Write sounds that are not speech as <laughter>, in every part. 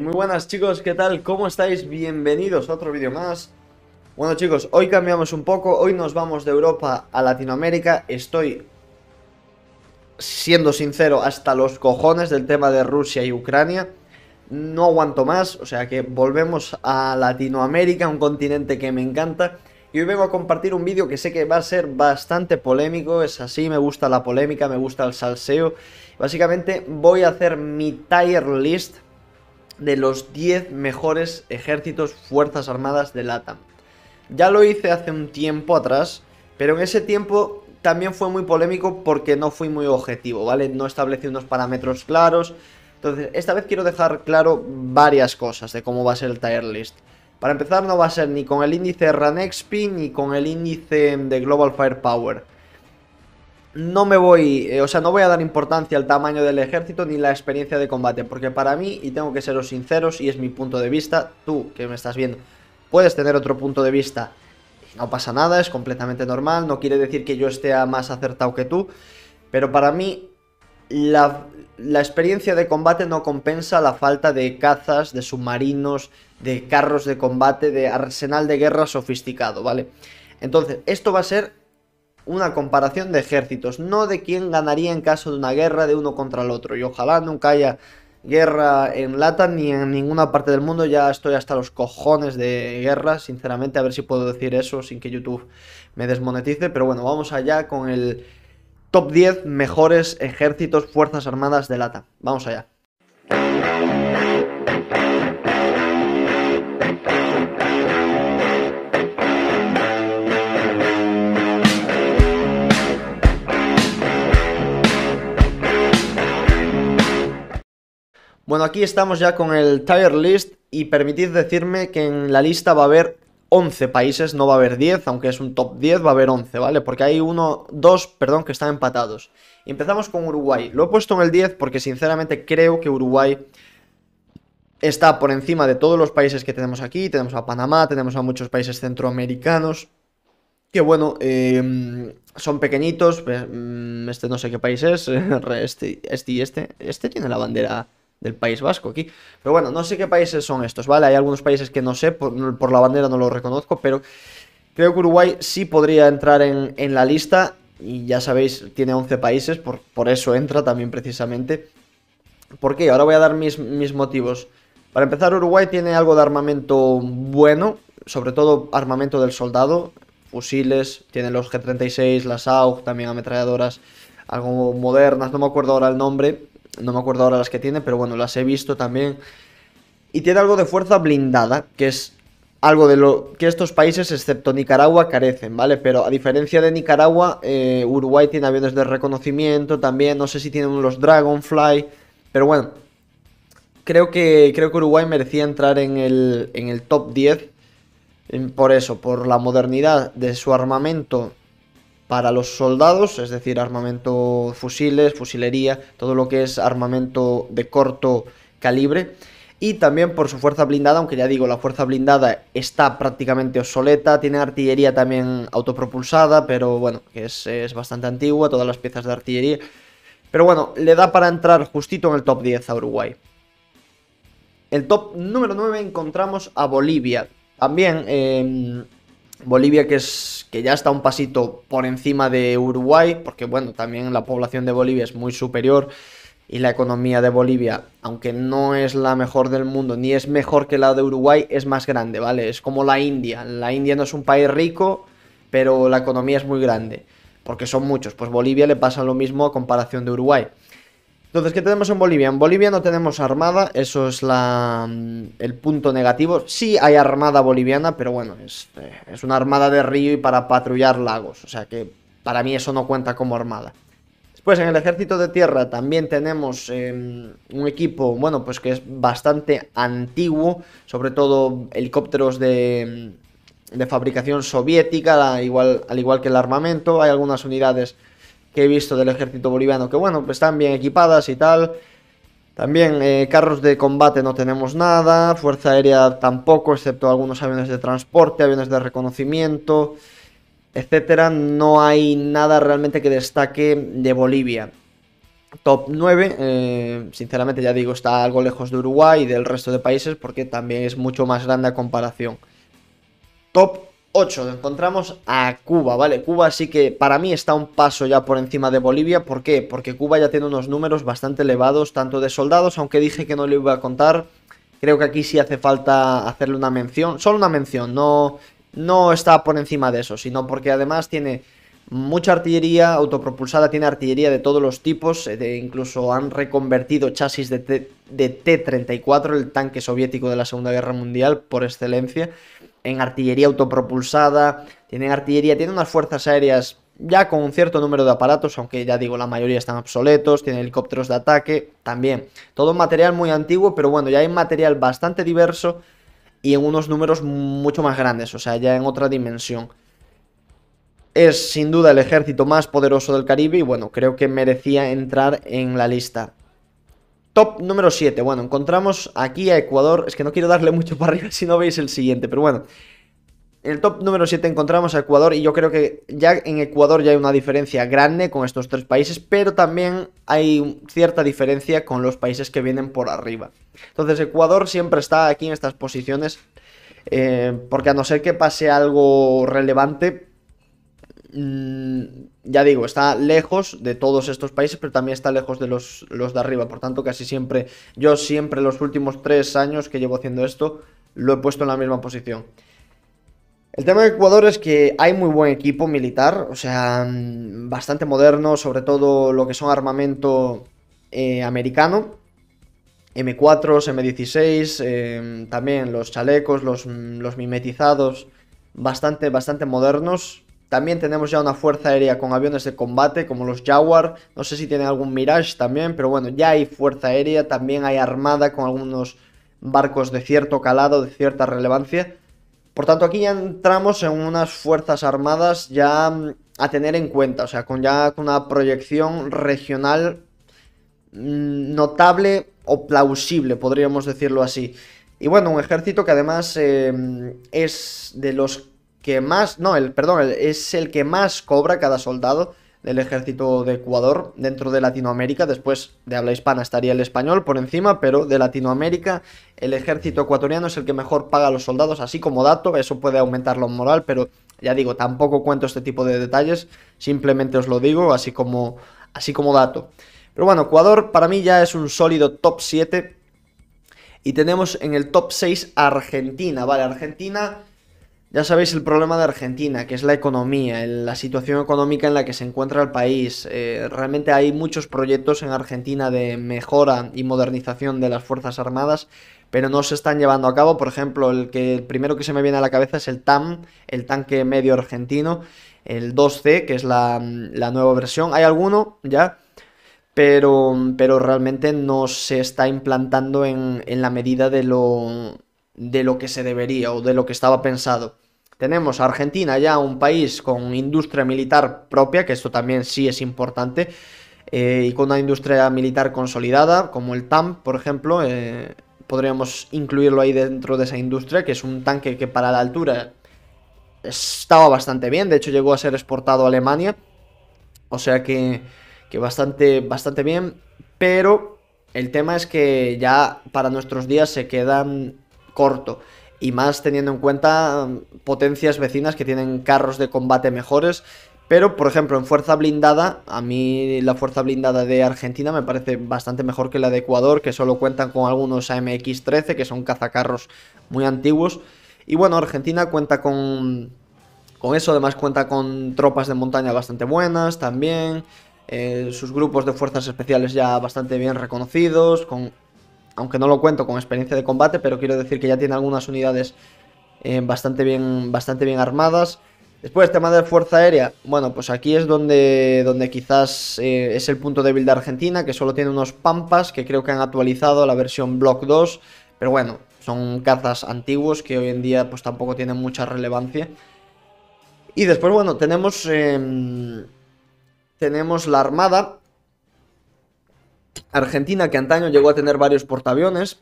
muy buenas chicos, ¿qué tal? ¿Cómo estáis? Bienvenidos a otro vídeo más Bueno chicos, hoy cambiamos un poco Hoy nos vamos de Europa a Latinoamérica Estoy, siendo sincero, hasta los cojones del tema de Rusia y Ucrania No aguanto más, o sea que volvemos a Latinoamérica Un continente que me encanta y hoy vengo a compartir un vídeo que sé que va a ser bastante polémico, es así, me gusta la polémica, me gusta el salseo. Básicamente voy a hacer mi tier list de los 10 mejores ejércitos fuerzas armadas de LATAM. Ya lo hice hace un tiempo atrás, pero en ese tiempo también fue muy polémico porque no fui muy objetivo, ¿vale? No establecí unos parámetros claros. Entonces, esta vez quiero dejar claro varias cosas de cómo va a ser el tier list. Para empezar, no va a ser ni con el índice RANXP ni con el índice de Global Firepower no me voy, eh, o sea, no voy a dar importancia al tamaño del ejército ni la experiencia de combate, porque para mí, y tengo que seros sinceros, y es mi punto de vista, tú que me estás viendo, puedes tener otro punto de vista, no pasa nada, es completamente normal, no quiere decir que yo esté más acertado que tú, pero para mí, la experiencia de combate no compensa la falta de cazas, de submarinos, de carros de combate, de arsenal de guerra sofisticado, ¿vale? Entonces, esto va a ser una comparación de ejércitos, no de quién ganaría en caso de una guerra de uno contra el otro. Y ojalá nunca haya guerra en lata ni en ninguna parte del mundo. Ya estoy hasta los cojones de guerra, sinceramente, a ver si puedo decir eso sin que YouTube me desmonetice. Pero bueno, vamos allá con el top 10 mejores ejércitos, fuerzas armadas de lata. Vamos allá. Bueno, aquí estamos ya con el tier list y permitid decirme que en la lista va a haber 11 países, no va a haber 10, aunque es un top 10, va a haber 11, ¿vale? Porque hay uno, dos, perdón, que están empatados. empezamos con Uruguay. Lo he puesto en el 10 porque sinceramente creo que Uruguay está por encima de todos los países que tenemos aquí. Tenemos a Panamá, tenemos a muchos países centroamericanos. Que bueno, em, son pequeñitos. Mm, este no sé qué país es. <laughs> Este, este y este. Este tiene la bandera del País Vasco aquí. Pero bueno, no sé qué países son estos, ¿vale? Hay algunos países que no sé, por, la bandera no los reconozco, pero creo que Uruguay sí podría entrar en, la lista. Y ya sabéis, tiene 11 países, por, eso entra también precisamente. ¿Por qué? Ahora voy a dar mis, mis motivos. Para empezar, Uruguay tiene algo de armamento bueno, sobre todo armamento del soldado, fusiles, tiene los G36, las AUG, también ametralladoras algo modernas, no me acuerdo ahora el nombre, no me acuerdo ahora las que tiene, pero bueno, las he visto también. Y tiene algo de fuerza blindada, que es algo de lo que estos países, excepto Nicaragua, carecen, ¿vale? Pero a diferencia de Nicaragua, eh, Uruguay tiene aviones de reconocimiento también, no sé si tienen los Dragonfly, pero bueno, creo que, creo que Uruguay merecía entrar en el, en el top 10 por eso, por la modernidad de su armamento para los soldados, es decir, armamento fusiles, fusilería, todo lo que es armamento de corto calibre. Y también por su fuerza blindada, aunque ya digo, la fuerza blindada está prácticamente obsoleta, tiene artillería también autopropulsada, pero bueno, es, bastante antigua, todas las piezas de artillería. Pero bueno, le da para entrar justito en el top 10 a Uruguay. El top número 9 encontramos a Bolivia. También em, Bolivia que es que ya está un pasito por encima de Uruguay, porque bueno, también la población de Bolivia es muy superior y la economía de Bolivia, aunque no es la mejor del mundo ni es mejor que la de Uruguay, es más grande, ¿vale? Es como la India. La India no es un país rico, pero la economía es muy grande, porque son muchos. Pues Bolivia le pasa lo mismo a comparación de Uruguay. Entonces, ¿qué tenemos en Bolivia? En Bolivia no tenemos armada, eso es mm, el punto negativo. Sí hay armada boliviana, pero bueno, este, es, una armada de río y para patrullar lagos, o sea que para mí eso no cuenta como armada. Después, en el ejército de tierra también tenemos em, un equipo, bueno, pues que es bastante antiguo, sobre todo helicópteros de, mm, fabricación soviética, al igual que el armamento, hay algunas unidades que he visto del ejército boliviano, que bueno, pues están bien equipadas y tal. También eh, carros de combate no tenemos nada, fuerza aérea tampoco, excepto algunos aviones de transporte, aviones de reconocimiento, etcétera. No hay nada realmente que destaque de Bolivia. Top 9, eh, sinceramente ya digo, está algo lejos de Uruguay y del resto de países porque también es mucho más grande a comparación. Top 8 encontramos a Cuba, ¿vale? Cuba sí que para mí está un paso ya por encima de Bolivia. ¿Por qué? Porque Cuba ya tiene unos números bastante elevados, tanto de soldados, aunque dije que no le iba a contar. Creo que aquí sí hace falta hacerle una mención, solo una mención, no, no está por encima de eso, sino porque además tiene mucha artillería autopropulsada, tiene artillería de todos los tipos, eh, incluso han reconvertido chasis de T-34, el tanque soviético de la Segunda Guerra Mundial, por excelencia en artillería autopropulsada, tiene artillería, tiene unas fuerzas aéreas ya con un cierto número de aparatos, aunque ya digo, la mayoría están obsoletos, Tiene helicópteros de ataque, también. Todo material muy antiguo, pero bueno, ya hay material bastante diverso y en unos números mucho más grandes, o sea, ya en otra dimensión. Es sin duda el ejército más poderoso del Caribe y bueno, creo que merecía entrar en la lista. Top número 7. Bueno, encontramos aquí a Ecuador. Es que no quiero darle mucho para arriba <laughs> si no veis el siguiente, pero bueno. el top número 7 encontramos a Ecuador y yo creo que ya en Ecuador ya hay una diferencia grande con estos tres países, pero también hay cierta diferencia con los países que vienen por arriba. Entonces Ecuador siempre está aquí en estas posiciones, eh, porque a no ser que pase algo relevante, Mm, ya digo, está lejos de todos estos países, pero también está lejos de los, de arriba. Por tanto, casi siempre, yo siempre los últimos tres años que llevo haciendo esto, lo he puesto en la misma posición. El tema de Ecuador es que hay muy buen equipo militar, o sea, mm, bastante moderno, sobre todo lo que son armamento eh, americano. M4, M16, eh, también los chalecos, los, mm, los mimetizados, bastante, bastante modernos también tenemos ya una fuerza aérea con aviones de combate como los Jaguar. No sé si tienen algún Mirage también, pero bueno, ya hay fuerza aérea. También hay armada con algunos barcos de cierto calado, de cierta relevancia. Por tanto, aquí ya entramos en unas fuerzas armadas ya mm, a tener en cuenta, o sea, con ya una proyección regional mm, notable o plausible, podríamos decirlo así. Y bueno, un ejército que además eh, es de los que más, no, el, perdón, es el que más cobra cada soldado del ejército de Ecuador dentro de Latinoamérica, después de habla hispana estaría el español por encima, pero de Latinoamérica el ejército ecuatoriano es el que mejor paga a los soldados, así como dato, eso puede aumentar la moral, pero ya digo, tampoco cuento este tipo de detalles, simplemente os lo digo, así como, así como dato. Pero bueno, Ecuador para mí ya es un sólido top 7 y tenemos en el top 6 Argentina, ¿vale? Argentina ya sabéis el problema de Argentina, que es la economía, la situación económica en la que se encuentra el país. Eh, realmente hay muchos proyectos en Argentina de mejora y modernización de las Fuerzas Armadas, pero no se están llevando a cabo. Por ejemplo, el, que, el primero que se me viene a la cabeza es el TAM, el tanque medio argentino, el 2C, que es la, nueva versión. Hay alguno ya, pero, pero, realmente no se está implantando en, la medida de lo, de lo que se debería o de lo que estaba pensado. Tenemos a Argentina ya un país con industria militar propia, que esto también sí es importante, eh, y con una industria militar consolidada, como el TAM, por ejemplo, eh, podríamos incluirlo ahí dentro de esa industria, que es un tanque que para la altura estaba bastante bien, de hecho llegó a ser exportado a Alemania, o sea que, bastante, bastante bien, pero el tema es que ya para nuestros días se quedan corto y más teniendo en cuenta mm, potencias vecinas que tienen carros de combate mejores. Pero, por ejemplo, en fuerza blindada, a mí la fuerza blindada de Argentina me parece bastante mejor que la de Ecuador, que solo cuentan con algunos AMX-13, que son cazacarros muy antiguos. Y bueno, Argentina cuenta con, con eso, además cuenta con tropas de montaña bastante buenas también, eh, sus grupos de fuerzas especiales ya bastante bien reconocidos, con aunque no lo cuento con experiencia de combate, pero quiero decir que ya tiene algunas unidades eh, bastante, bien, bastante bien armadas. Después, tema de fuerza aérea. Bueno, pues aquí es donde, donde quizás eh, es el punto débil de Argentina, que solo tiene unos Pampas, que creo que han actualizado la versión Block 2. Pero bueno, son cazas antiguos que hoy en día pues tampoco tienen mucha relevancia. Y después, bueno, tenemos, em, tenemos la Armada, Argentina, que antaño llegó a tener varios portaaviones,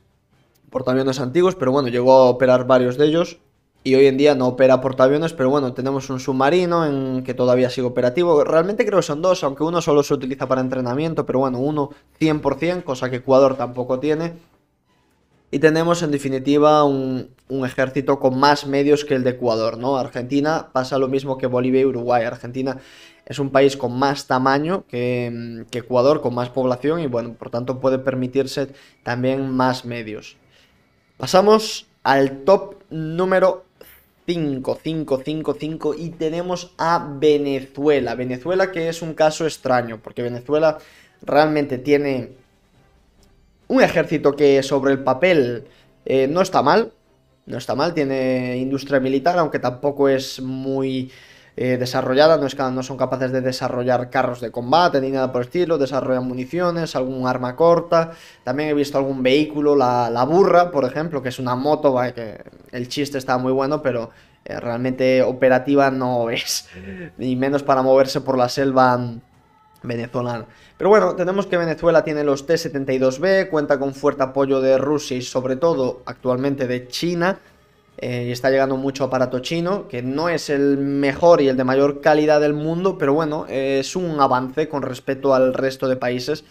portaaviones antiguos, pero bueno, llegó a operar varios de ellos. Y hoy en día no opera portaaviones, pero bueno, tenemos un submarino en que todavía sigue operativo. Realmente creo que son dos, aunque uno solo se utiliza para entrenamiento, pero bueno, uno 100%, cosa que Ecuador tampoco tiene. Y tenemos en definitiva un, un, ejército con más medios que el de Ecuador, ¿no? Argentina pasa lo mismo que Bolivia y Uruguay. Argentina es un país con más tamaño mm, que, Ecuador, con más población y bueno, por tanto puede permitirse también más medios. Pasamos al top número 5, 5, 5, 5 y tenemos a Venezuela. Venezuela que es un caso extraño porque Venezuela realmente tiene un ejército que sobre el papel eh, no está mal. No está mal, tiene industria militar, aunque tampoco es muy eh, desarrollada, no, es, no son capaces de desarrollar carros de combate ni nada por el estilo, desarrollan municiones, algún arma corta, también he visto algún vehículo, la, burra, por ejemplo, que es una moto, el chiste está muy bueno, pero eh, realmente operativa no <laughs> es, ni menos para moverse por la selva venezolana. Pero bueno, tenemos que Venezuela tiene los T-72B, cuenta con fuerte apoyo de Rusia y sobre todo actualmente de China, eh, y está llegando mucho aparato chino, que no es el mejor y el de mayor calidad del mundo, pero bueno, es un avance con respecto al resto de países.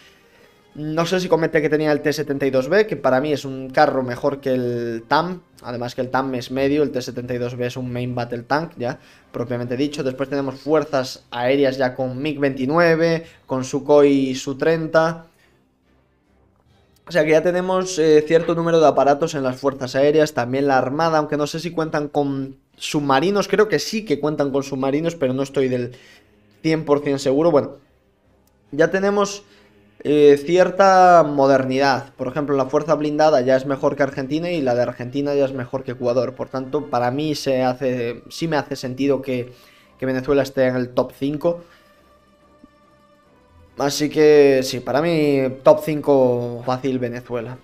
No sé si comete que tenía el T-72B, que para mí es un carro mejor que el TAM, además que el TAM es medio, el T-72B es un main battle tank, ya propiamente dicho. Después tenemos fuerzas aéreas ya con MiG-29, con Sukhoi Su-30 o sea que ya tenemos eh, cierto número de aparatos en las fuerzas aéreas, también la Armada, aunque no sé si cuentan con submarinos, creo que sí que cuentan con submarinos, pero no estoy del 100% seguro. Bueno, ya tenemos eh, cierta modernidad. Por ejemplo, la fuerza blindada ya es mejor que Argentina y la de Argentina ya es mejor que Ecuador. Por tanto, para mí se hace, sí me hace sentido que, que Venezuela esté en el top 5. Así que sí, para mí top 5 fácil Venezuela.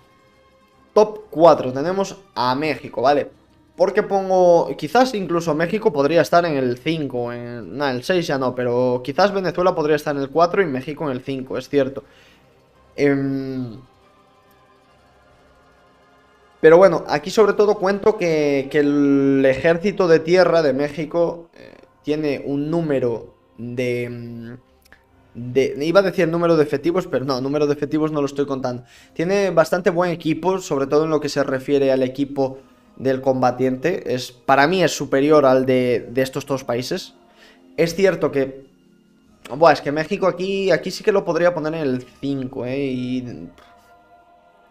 Top 4 tenemos a México, ¿vale? Porque pongo, quizás incluso México podría estar en el 5, en el 6 ya no, pero quizás Venezuela podría estar en el 4 y México en el 5, es cierto. Em, pero bueno, aquí sobre todo cuento que, el ejército de tierra de México eh, tiene un número de em, iba a decir número de efectivos, pero no, número de efectivos no lo estoy contando. Tiene bastante buen equipo, sobre todo en lo que se refiere al equipo del combatiente. Es, para mí es superior al de, estos dos países. Es cierto que... Buah, es que México aquí, aquí sí que lo podría poner en el 5, ¿eh?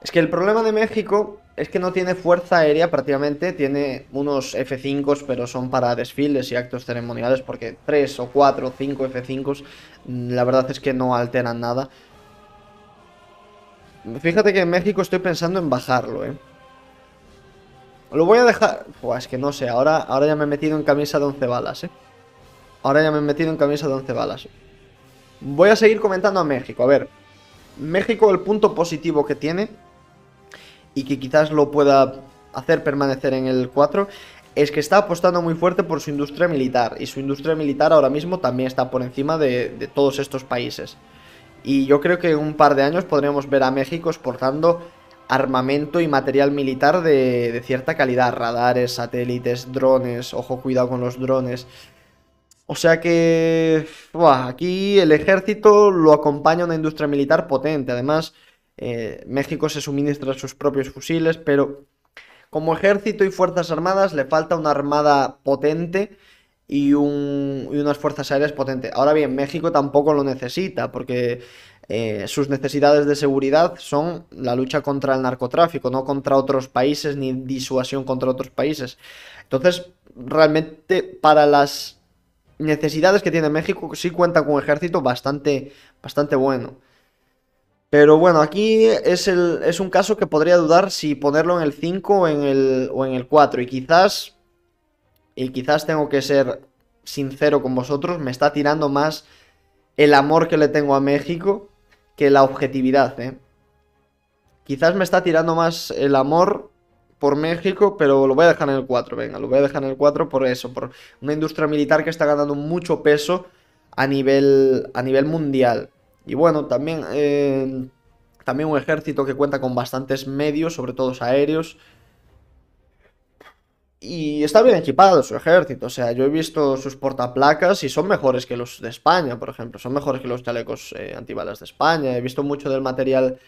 Es que el problema de México es que no tiene fuerza aérea prácticamente, tiene unos F5s, pero son para desfiles y actos ceremoniales, porque 3 o 4 o 5 F5s, la verdad es que no alteran nada. Fíjate que en México estoy pensando en bajarlo, ¿eh? Lo voy a dejar... pues es que no sé, ahora, ahora ya me he metido en camisa de 11 balas, ¿eh? Ahora ya me he metido en camisa de 11 balas. Voy a seguir comentando a México, a ver. México el punto positivo que tiene y que quizás lo pueda hacer permanecer en el 4 es que está apostando muy fuerte por su industria militar y su industria militar ahora mismo también está por encima de, todos estos países. Y yo creo que en un par de años podremos ver a México exportando armamento y material militar de, cierta calidad, radares, satélites, drones, ojo cuidado con los drones. O sea que aquí el ejército lo acompaña una industria militar potente, además eh, México se suministra sus propios fusiles, pero como ejército y fuerzas armadas le falta una armada potente y, unas fuerzas aéreas potentes. Ahora bien, México tampoco lo necesita porque eh, sus necesidades de seguridad son la lucha contra el narcotráfico, no contra otros países ni disuasión contra otros países. Entonces, realmente para las necesidades que tiene México sí cuenta con un ejército bastante, bastante bueno. Pero bueno, aquí es, un caso que podría dudar si ponerlo en el 5 o en el, 4. Y quizás, y quizás tengo que ser sincero con vosotros, me está tirando más el amor que le tengo a México que la objetividad. ¿eh? Quizás me está tirando más el amor por México, pero lo voy a dejar en el 4, venga, lo voy a dejar en el 4 por eso, por una industria militar que está ganando mucho peso a nivel, a nivel mundial. Y bueno, también, eh, también un ejército que cuenta con bastantes medios, sobre todo aéreos. Y está bien equipado su ejército. O sea, yo he visto sus portaplacas y son mejores que los de España, por ejemplo. Son mejores que los chalecos eh, antibalas de España. He visto mucho del material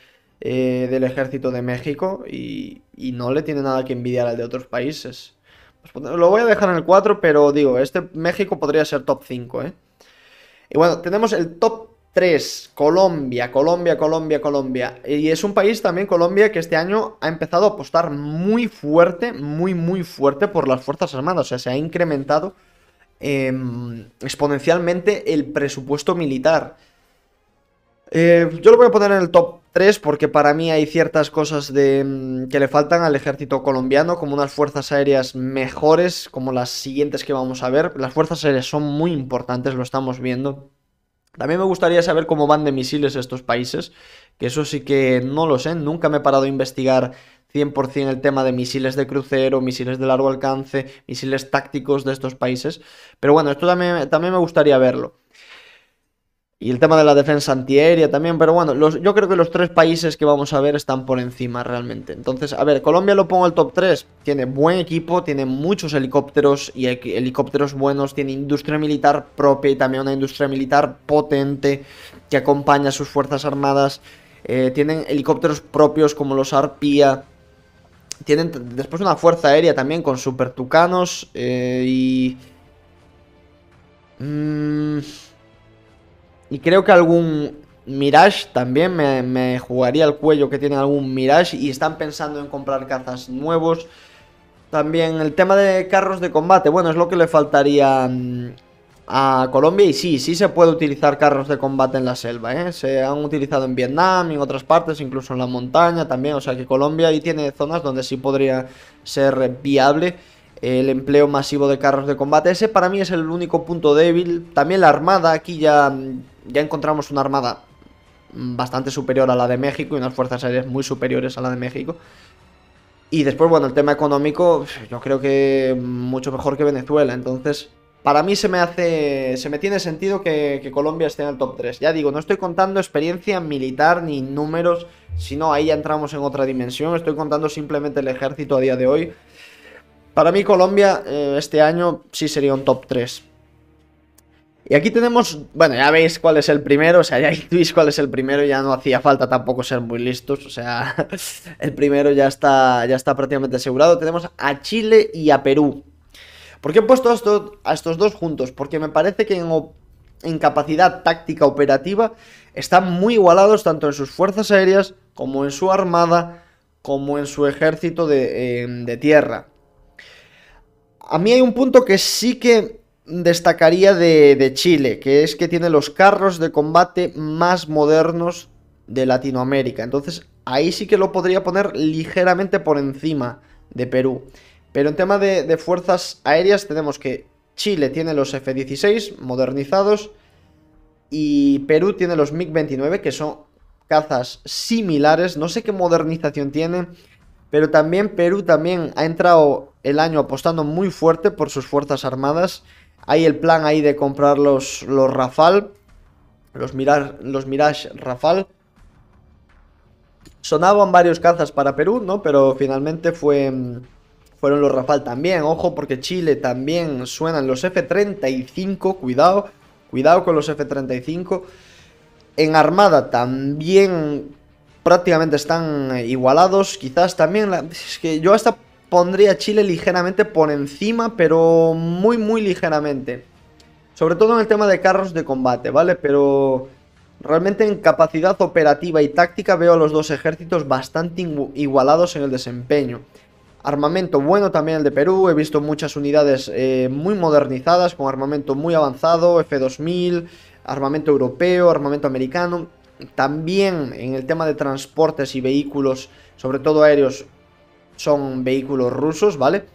eh, del ejército de México y, no le tiene nada que envidiar al de otros países. Pues, pues, lo voy a dejar en el 4, pero digo, este México podría ser top 5, ¿eh? Y bueno, tenemos el top Colombia, Colombia, Colombia, Colombia. Y es un país también, Colombia, que este año ha empezado a apostar muy fuerte, muy, muy fuerte por las Fuerzas Armadas. O sea, se ha incrementado em, exponencialmente el presupuesto militar. Eh, yo lo voy a poner en el top 3 porque para mí hay ciertas cosas de, em, que le faltan al ejército colombiano, como unas fuerzas aéreas mejores, como las siguientes que vamos a ver. Las fuerzas aéreas son muy importantes, lo estamos viendo. También me gustaría saber cómo van de misiles estos países, que eso sí que no lo sé, nunca me he parado a investigar 100% el tema de misiles de crucero, misiles de largo alcance, misiles tácticos de estos países, pero bueno, esto también, también me gustaría verlo. Y el tema de la defensa antiaérea también, pero bueno, yo creo que los tres países que vamos a ver están por encima realmente. Entonces, a ver, Colombia lo pongo al top 3. Tiene buen equipo, tiene muchos helicópteros y helicópteros buenos, tiene industria militar propia y también una industria militar potente que acompaña a sus fuerzas armadas. Eh, tienen helicópteros propios como los Arpía. Tienen después una fuerza aérea también con super tucanos eh, y... Mmm y creo que algún Mirage también me, jugaría el cuello que tiene algún Mirage y están pensando en comprar cazas nuevos. También el tema de carros de combate, bueno, es lo que le faltaría mm, a Colombia y sí, sí se puede utilizar carros de combate en la selva, ¿eh? se han utilizado en Vietnam, en otras partes, incluso en la montaña también, o sea que Colombia ahí tiene zonas donde sí podría ser viable eh, el empleo masivo de carros de combate, ese para mí es el único punto débil, también la armada, aquí ya mm, ya encontramos una armada bastante superior a la de México y unas fuerzas aéreas muy superiores a la de México. Y después, bueno, el tema económico, yo creo que mucho mejor que Venezuela. Entonces, para mí se me hace. Se me tiene sentido que, Colombia esté en el top 3. Ya digo, no estoy contando experiencia militar ni números, sino ahí ya entramos en otra dimensión. Estoy contando simplemente el ejército a día de hoy. Para mí, Colombia eh, este año sí sería un top 3. Y aquí tenemos, bueno, ya veis cuál es el primero, o sea, ya veis <laughs> cuál es el primero, ya no hacía falta tampoco ser muy listos, o sea, <laughs> el primero ya está, ya está prácticamente asegurado. Tenemos a Chile y a Perú. ¿Por qué he puesto a estos, dos juntos? Porque me parece que en, capacidad táctica operativa están muy igualados tanto en sus fuerzas aéreas como en su armada, como en su ejército de, eh, de tierra. A mí hay un punto que sí que destacaría de, Chile, que es que tiene los carros de combate más modernos de Latinoamérica. Entonces ahí sí que lo podría poner ligeramente por encima de Perú. Pero en tema de, fuerzas aéreas tenemos que Chile tiene los F-16 modernizados y Perú tiene los MiG-29 que son cazas similares. No sé qué modernización tiene Pero también Perú también ha entrado el año apostando muy fuerte por sus fuerzas armadas hay el plan ahí de comprar los, Rafal. Los, Mirage, los Rafal. Sonaban varios cazas para Perú, ¿no? Pero finalmente fue, fueron los Rafal también. Ojo, porque Chile también suenan los F-35. Cuidado, cuidado con los F-35. En Armada también prácticamente están igualados. Quizás también... es que yo hasta pondría Chile ligeramente por encima, pero muy, muy ligeramente. Sobre todo en el tema de carros de combate, ¿vale? Pero realmente en capacidad operativa y táctica veo a los dos ejércitos bastante igualados en el desempeño. Armamento bueno también el de Perú, he visto muchas unidades eh, muy modernizadas, con armamento muy avanzado, F2000, armamento europeo, armamento americano. También en el tema de transportes y vehículos, sobre todo aéreos, son vehículos rusos, ¿vale?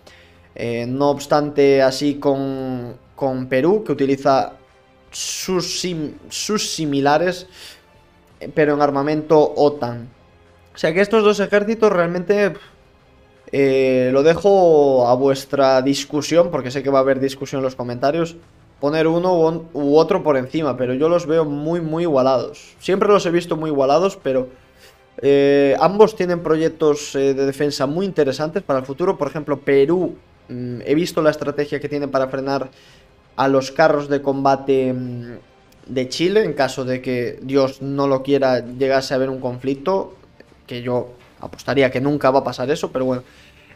Eh, no obstante, así con, con Perú, que utiliza sus, sus similares, eh, pero en armamento OTAN. O sea que estos dos ejércitos realmente eh, lo dejo a vuestra discusión, porque sé que va a haber discusión en los comentarios, poner uno u otro por encima, pero yo los veo muy, muy igualados. Siempre los he visto muy igualados, pero eh, ambos tienen proyectos eh, de defensa muy interesantes para el futuro. Por ejemplo, Perú, mm, he visto la estrategia que tiene para frenar a los carros de combate mm, de Chile en caso de que Dios no lo quiera llegase a haber un conflicto, que yo apostaría que nunca va a pasar eso, pero bueno.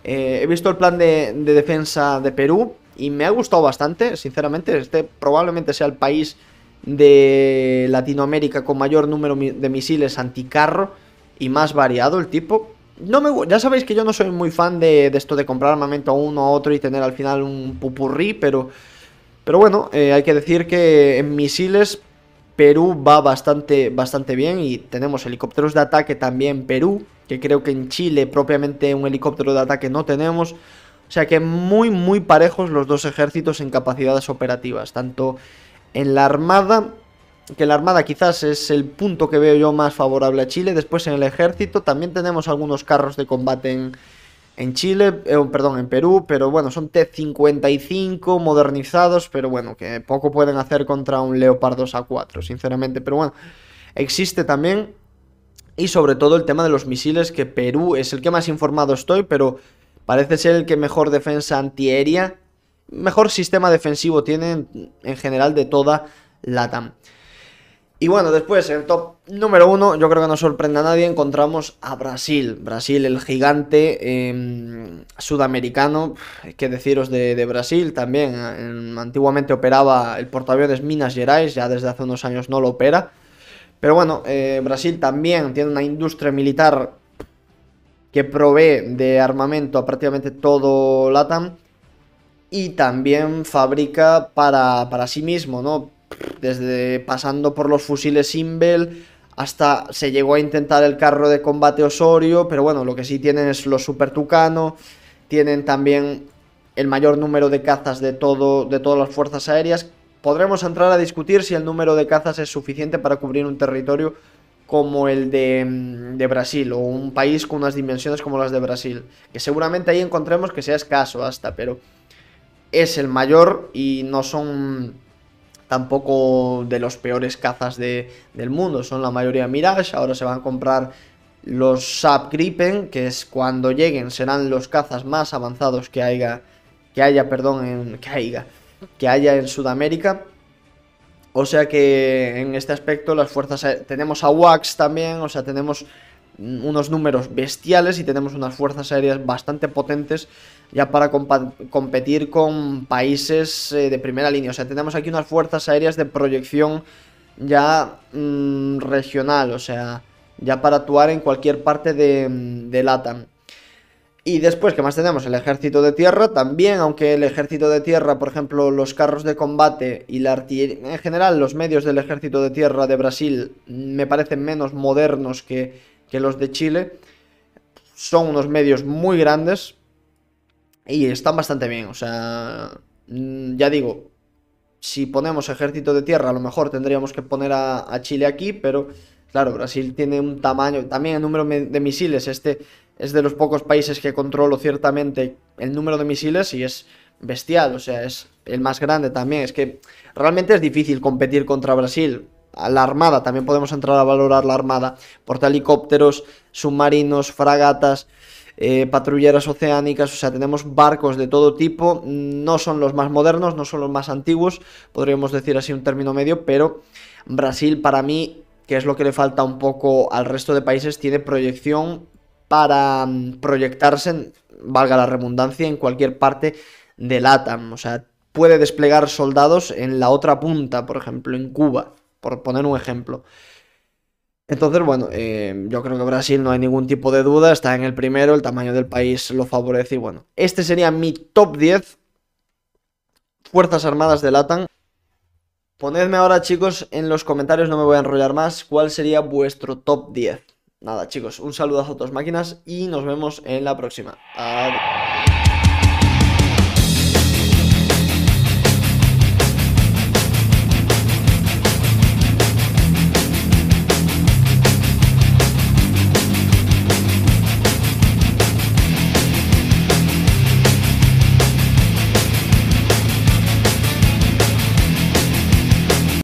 Eh, he visto el plan de, de defensa de Perú y me ha gustado bastante, sinceramente. Este probablemente sea el país de Latinoamérica con mayor número de misiles anticarro y más variado el tipo. No me, ya sabéis que yo no soy muy fan de, esto de comprar armamento a uno a otro y tener al final un pupurrí, pero, pero bueno, eh, hay que decir que en misiles Perú va bastante, bastante bien y tenemos helicópteros de ataque también Perú, que creo que en Chile propiamente un helicóptero de ataque no tenemos. O sea que muy, muy parejos los dos ejércitos en capacidades operativas, tanto en la Armada que la Armada quizás es el punto que veo yo más favorable a Chile. Después en el ejército también tenemos algunos carros de combate en, Chile, eh, perdón, en Perú, pero bueno, son T-55 modernizados, pero bueno, que poco pueden hacer contra un Leopard 2A4, sinceramente. Pero bueno, existe también y sobre todo el tema de los misiles, que Perú es el que más informado estoy, pero parece ser el que mejor defensa antiaérea, mejor sistema defensivo tiene en general de toda la TAM. Y bueno, después, el top número uno, yo creo que no sorprende a nadie, encontramos a Brasil. Brasil, el gigante em, sudamericano, sudamericano, que deciros de, Brasil también. Eh, antiguamente operaba el portaaviones Minas Gerais, ya desde hace unos años no lo opera. Pero bueno, eh, Brasil también tiene una industria militar que provee de armamento a prácticamente todo LATAM y también fabrica para, para sí mismo, ¿no? desde pasando por los fusiles Simbel hasta se llegó a intentar el carro de combate Osorio, pero bueno, lo que sí tienen es los Super Tucano, tienen también el mayor número de cazas de, todo, de todas las fuerzas aéreas. Podremos entrar a discutir si el número de cazas es suficiente para cubrir un territorio como el de, mm, de, Brasil, o un país con unas dimensiones como las de Brasil, que seguramente ahí encontremos que sea escaso hasta, pero es el mayor y no son tampoco de los peores cazas del mundo. Son la mayoría Mirage, ahora se van a comprar los Sub Gripen, que es cuando lleguen serán los cazas más avanzados que haya, que haya, perdón, que haya, que haya en Sudamérica. O sea que en este aspecto las fuerzas... Eh, tenemos a Wax también, o sea, tenemos unos números bestiales y tenemos unas fuerzas aéreas bastante potentes ya para competir con países eh, de primera línea. O sea, tenemos aquí unas fuerzas aéreas de proyección ya mm, regional, o sea, ya para actuar en cualquier parte de, mm, de LATAM. Y después, ¿qué más tenemos? El ejército de tierra también, aunque el ejército de tierra, por ejemplo, los carros de combate y la artillería, en general los medios del ejército de tierra de Brasil me parecen menos modernos que que los de Chile. Son unos medios muy grandes y están bastante bien. O sea, mm, ya digo, si ponemos ejército de tierra, a lo mejor tendríamos que poner a, Chile aquí, pero claro, Brasil tiene un tamaño, también el número de misiles, este es de los pocos países que controlo ciertamente el número de misiles y es bestial, o sea, es el más grande también, es que realmente es difícil competir contra Brasil, la Armada, también podemos entrar a valorar la Armada, porta helicópteros, submarinos, fragatas, eh, patrulleras oceánicas, o sea, tenemos barcos de todo tipo, no son los más modernos, no son los más antiguos, podríamos decir así un término medio, pero Brasil para mí, que es lo que le falta un poco al resto de países, tiene proyección para mm, proyectarse, valga la redundancia, en cualquier parte del ATAM, o sea, puede desplegar soldados en la otra punta, por ejemplo, en Cuba por poner un ejemplo. Entonces, bueno, eh, yo creo que Brasil no hay ningún tipo de duda, está en el primero, el tamaño del país lo favorece y bueno, este sería mi top 10 Fuerzas Armadas de LATAM. Ponedme ahora, chicos, en los comentarios, no me voy a enrollar más, cuál sería vuestro top 10. Nada, chicos, un saludo a todas máquinas y nos vemos en la próxima. Adiós.